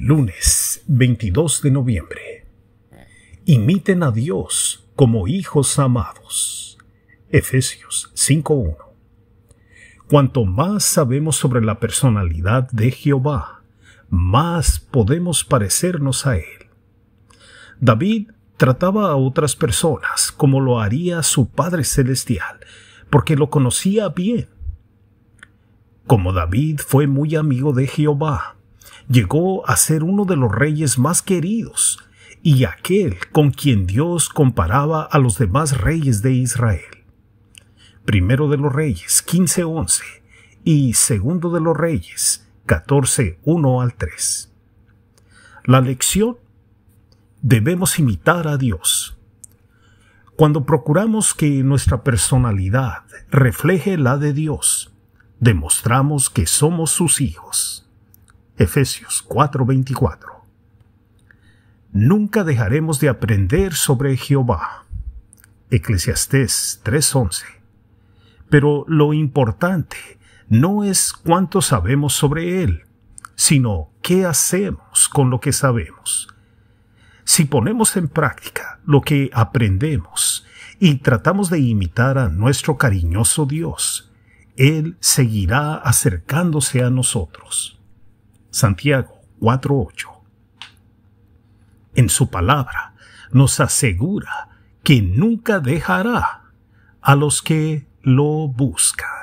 Lunes 22 de noviembre. Imiten a Dios como hijos amados. Efesios 5.1. Cuanto más sabemos sobre la personalidad de Jehová, más podemos parecernos a Él. David trataba a otras personas como lo haría su Padre Celestial, porque lo conocía bien. Como David fue muy amigo de Jehová, llegó a ser uno de los reyes más queridos y aquel con quien Dios comparaba a los demás reyes de Israel. Primero de los Reyes 15:11 y Segundo de los Reyes 14:1 al 3. La lección debemos imitar a Dios. Cuando procuramos que nuestra personalidad refleje la de Dios, demostramos que somos sus hijos. Efesios 4:24. Nunca dejaremos de aprender sobre Jehová. Eclesiastés 3:11. Pero lo importante no es cuánto sabemos sobre Él, sino qué hacemos con lo que sabemos. Si ponemos en práctica lo que aprendemos y tratamos de imitar a nuestro cariñoso Dios, Él seguirá acercándose a nosotros. Santiago 4.8. En su palabra nos asegura que nunca dejará a los que lo buscan.